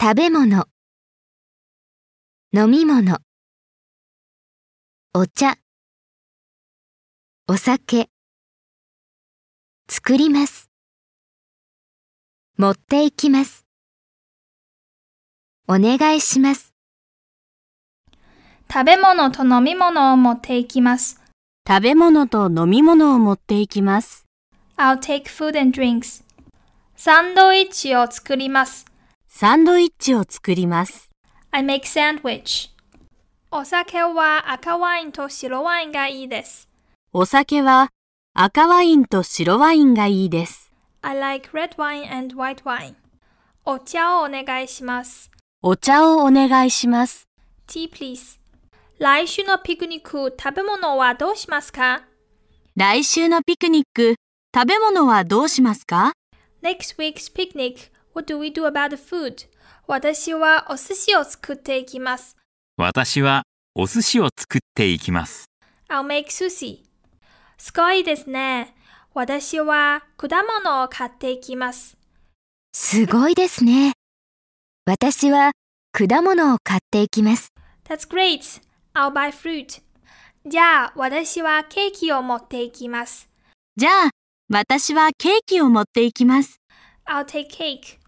食べ物飲み物お茶お酒作ります持っていきますお願いします食べ物と飲み物を持っていきます食べ物と飲み物を持っていきます I'll take food and drinks サンドイッチを作りますサンドイッチを作ります。I make sandwich. お酒は赤ワインと白ワインがいいです。お酒は赤ワインと白ワインがいいです。I like red wine and white wine. お茶をお願いします。お茶をお願いします。Tea please. 来週のピクニック食べ物はどうしますか来週のピクニック食べ物はどうしますか ?Next week's picnic What do we do about the food? 私はお寿司を作っていきます。私はお寿司を作っていきます。I'll make sushi. すごいですね。私は果物を買っていきます。すごいですね。私は果物を買っていきます。That's great. I'll buy fruit. じゃあ、私はケーキを持っていきます。じゃあ、私はケーキを持っていきます。I'll take cake.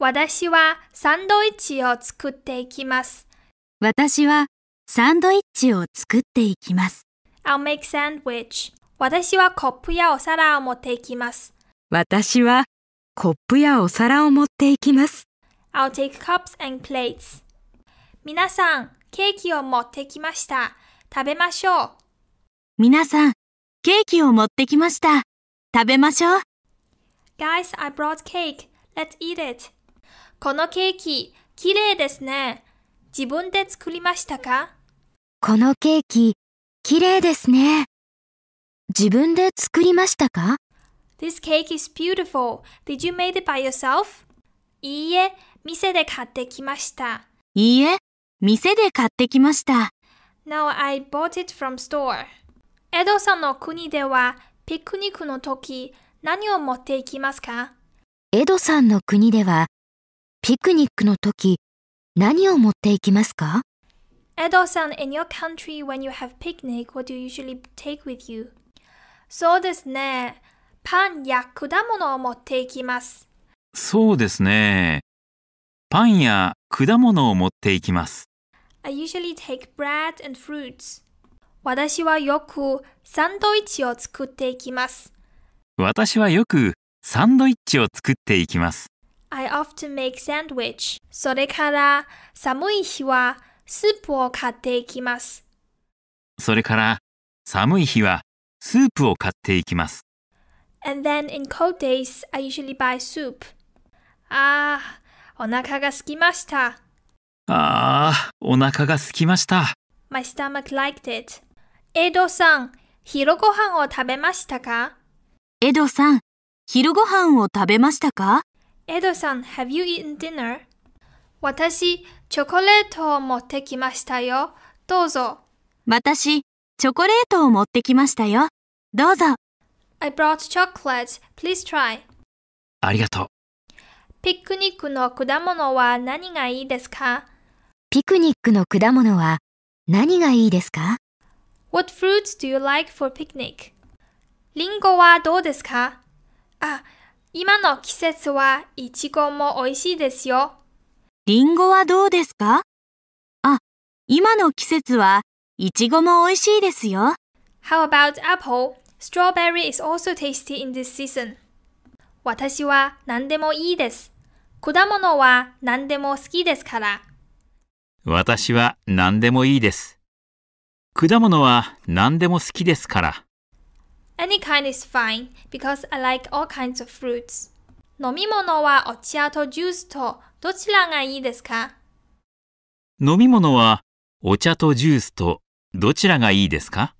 私はサンドイッチを作っていきます。私はサンドイッチを作っていきます。I'll make sandwich. 私はコップやお皿を持っていきます。私はコップやお皿を持っていきます。I'll take cups and plates. 皆さん、ケーキを持ってきました。食べましょう。皆さん、ケーキを持ってきました。食べましょう。Guys, I brought cake. Let's eat it. このケーキ、きれいですね。自分で作りましたかこのケーキ、きれいですね。自分で作りましたか ?This cake is beautiful. Did you make it by yourself? いいえ、店で買ってきました。いいえ、店で買ってきました。No, I bought it from store. エドさんの国ではピクニックの時何を持っていきますか江戸さんの国ではピクニックの時、何を持っていきますか Edo-san, in your country, when you have picnic, what do you usually take with you? そうですね。パンや果物を持っていきます。そうですね。パンや果物を持っていきます。I usually take bread and fruits. 私はよくサンドイッチを作っていきます。私はよくサンドイッチを作っていきます。I often make sandwich. それから寒い日はスープを買っていきます。それから寒い日はスープを買っていきます。And then in cold days, I usually buy soup. ああ、お腹がすきました。ああ、お腹がすきました。My stomach liked it. エドさん、昼ごはんを食べましたかエドさん、昼ごはんを食べましたかエドさん、have you eaten dinner? 私、チョコレートを持ってきましたよ。どうぞ。私、チョコレートを持ってきましたよ。どうぞ。I brought c h o c o l a t e Please try. ありがとう。ピクニックの果物は何がいいですかピクニックの果物は何がいいですか ?What fruits do you like for picnic? リンゴはどうですかあ、今の季節はイチゴも美味しいですよ。リンゴはどうですかあ、今の季節はイチゴも美味しいですよ。How about apple? Strawberry is also tasty in this season. 私は何でもいいです。果物は何でも好きですから。私は何でもいいです。果物は何でも好きですから。Any kind is fine because I like all kinds of fruits. 飲み物はお茶とジュースとどちらがいいですか飲み物はお茶とジュースとどちらがいいですか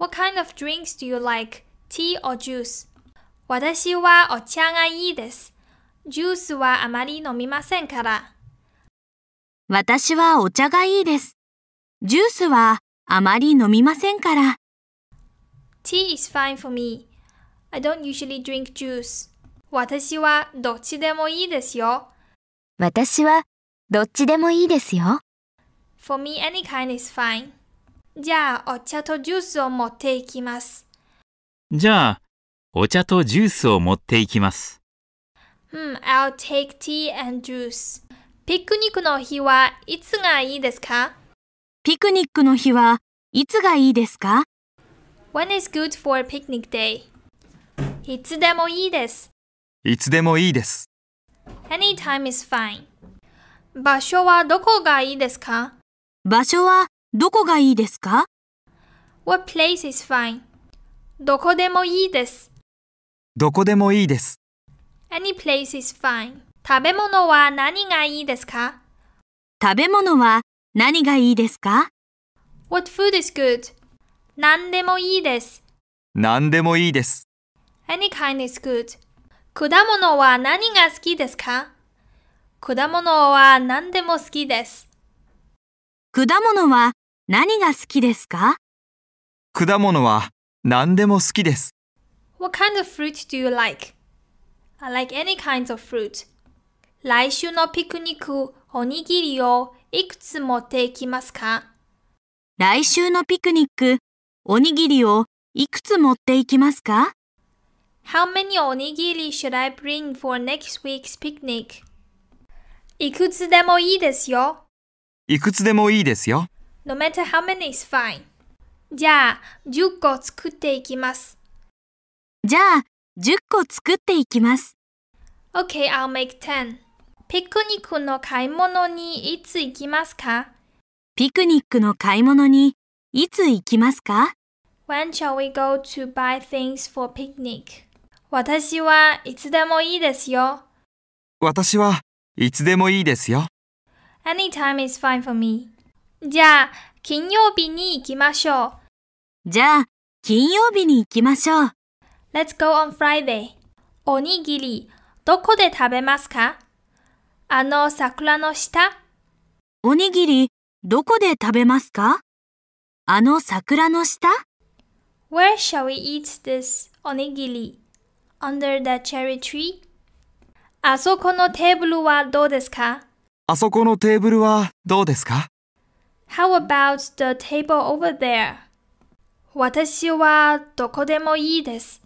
?What kind of drinks do you like? Tea or juice? 私はお茶がいいです。ジュースはあまり飲みませんから。私はお茶がいいです。ジュースはあまり飲みませんから。Tea is fine for me. I don't usually drink juice. 私はどっちでもいいですよ。私はどっちでもいいですよ。For me, any kind is fine. じゃあ、お茶とジュースを持っていきます。じゃあ、お茶とジュースを持っていきます。うん、I'll take tea and juice. ピクニックの日はいつがいいですかピクニックの日はいつがいいですか When is good for a picnic day? いつでもいいです。いつでもいいです。Anytime is fine. 場所はどこがいいですか場所はどこがいいですか ?What place is fine? どこでもいいです。どこでもいいです。Any place is fine. 食べ物は何がいいですか食べ物は何がいいですか ?What food is good? 何でもいいです。何でもいいです。Any kind is good. 果物は何が好きですか果物は何でも好きです。果物は何が好きですか果物は何でも好きです。What kind of fruit do you like? I like any kinds of fruit. 来週のピクニック、おにぎりをいくつ持っていきますか来週のピクニック、おにぎりをいくつ持っていきますか How many おにぎり should I bring for next week's picnic? いくつでもいいですよ。いくつでもいいですよ。No matter how many is fine. じゃあ、10個作っていきます。じゃあ、10個作っていきます。Okay, I'll make 10. ピクニックの買い物にいつ行きますかピクニックの買い物にいつ行きますか ?When shall we go to buy things for picnic? 私はいつでもいいですよ。私はいつでもいいですよ。Anytime is fine for me. じゃあ、金曜日に行きましょう。じゃあ、金曜日に行きましょう。Let's go on Friday. おにぎり、どこで食べますかあの桜の下おにぎり、どこで食べますかあの桜の下 ?Where shall we eat this onigiri? Under the cherry tree? あそこのテーブルはどうですかあそこのテーブルはどうですか ?How about the table over there? 私はどこでもいいです。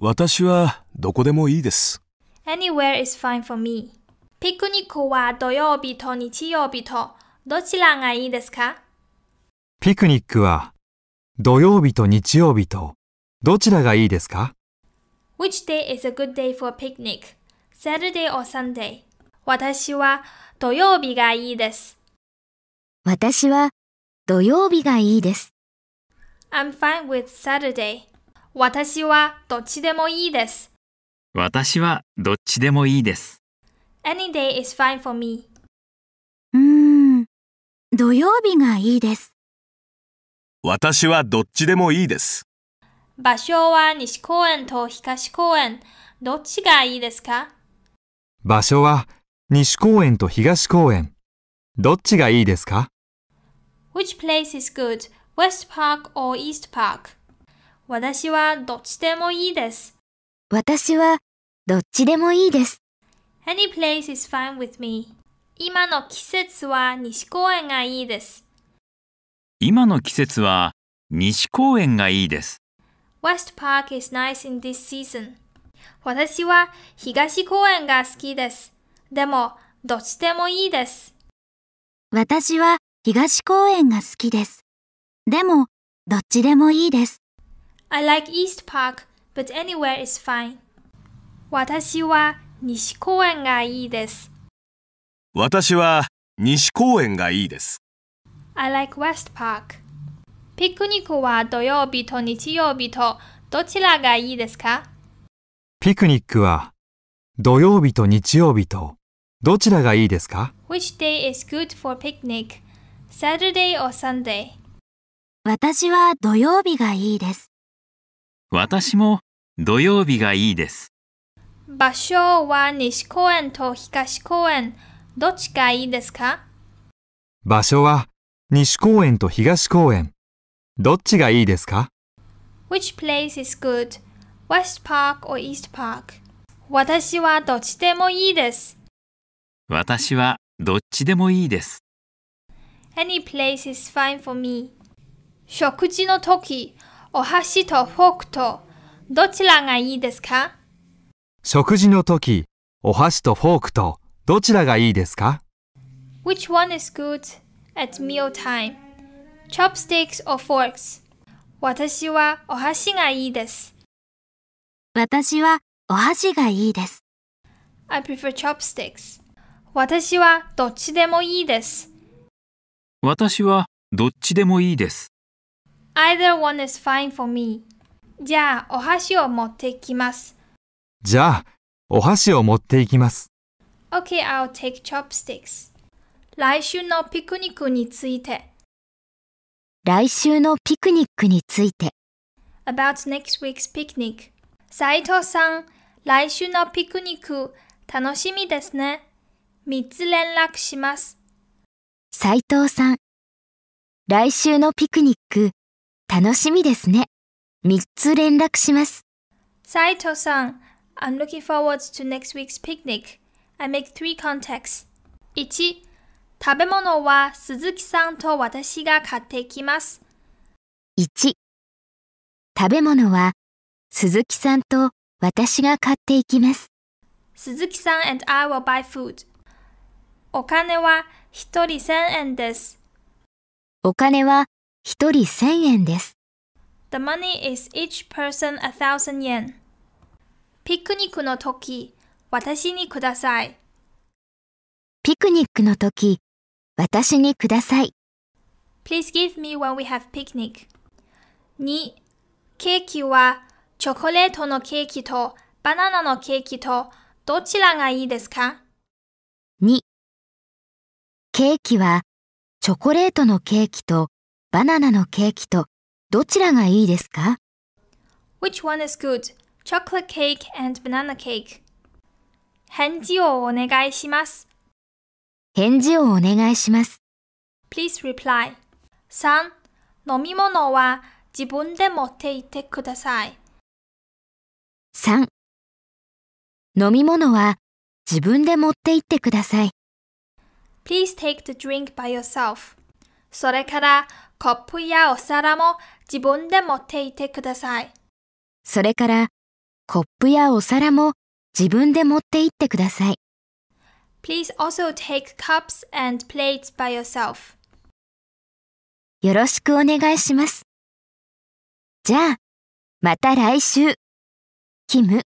私はどこでもいいです。Anywhere is fine for me. ピクニックは土曜日と日曜日とどちらがいいですかピクニックは土曜日と日曜日とどちらがいいですか ?Which day is a good day for picnic? Saturday or Sunday? 私は土曜日がいいです。私は土曜日がいいです。I'm fine with Saturday. 私はどっちでもいいです。私はどっちでもいいです。Any day is fine for me. うーん、土曜日がいいです。私はどっちでもいいです。場所は西公園と東公園、どっちがいいですか場所は西公園と東公園、どっちがいいですか ?Which place is good, West Park or East Park? 私はどっちでもいいです。私はどっちでもいいです。Any place is fine with me. 今の季節は西公園がいいです。今の季節は西公園がいいです。West Park is nice in this season. 私は東公園が好きです。でも、どっちでもいいです。私は東公園が好きです。でも、どっちでもいいです。I like East Park, but anywhere is fine. 私は西公園がいいです。私は西公園がいいです。I like West Park. ピクニックは土曜日と日曜日とどちらがいいですかピクニックは土曜日と日曜日とどちらがいいですか ?Which day is good for picnic? Saturday or Sunday? 私は土曜日がいいです。私も土曜日がいいです。場所は西公園と東公園、どっちがいいですか場所は西公園と東公園、どっちがいいですか ?Which place is good? West Park or East Park? 私はどっちでもいいです。私はどっちでもいいです。Any place is fine for me. 食事の時、お箸とフォークとどちらがいいですか食事の時、お箸とフォークとどちらがいいですか ?Which one is good? at meal time. Chopsticks or forks. 私はお箸がいいです。私はお箸がいいです。I prefer chopsticks. 私はどっちでもいいです。私はどっちでもいいです。Either one is fine for me. じゃあ、お箸を持ってきます。じゃあ、お箸を持っていきます。Okay, I'll take chopsticks. 来週のピクニックについて。来週のピクニックについて。About next week's picnic. 斉藤さん、来週のピクニック楽しみですね。3つ連絡します。斉藤さん、来週のピクニック楽しみですね。3つ連絡します。斉藤さん、I'm looking forward to next week's picnic. I make three contacts. 1. 食べ物は鈴木さんと私が買ってきます。1食べ物は鈴木さんと私が買っていきます。鈴木さん and I will buy food. お金は一人1000円です。お金は一人1000円です。The money is each person a thousand yen. ピクニックの時、私にください。ピクニックの時、私にください。Please give me when we have picnic. 2. ケーキはチョコレートのケーキとバナナのケーキとどちらがいいですか ?2. ケーキはチョコレートのケーキとバナナのケーキとどちらがいいですか ?Which one is good? and banana cake. 返事をお願いします。返事をお願いします。Please reply 3. 飲み物は自分で持っていてください。3. 飲み物は自分で持って行ってください。Please take the drink by yourself. それからコップやお皿も自分で持っていてください。それからコップやお皿も自分で持って行ってください。Please also take cups and plates by yourself. よろしくお願いします。じゃあ、また来週。キム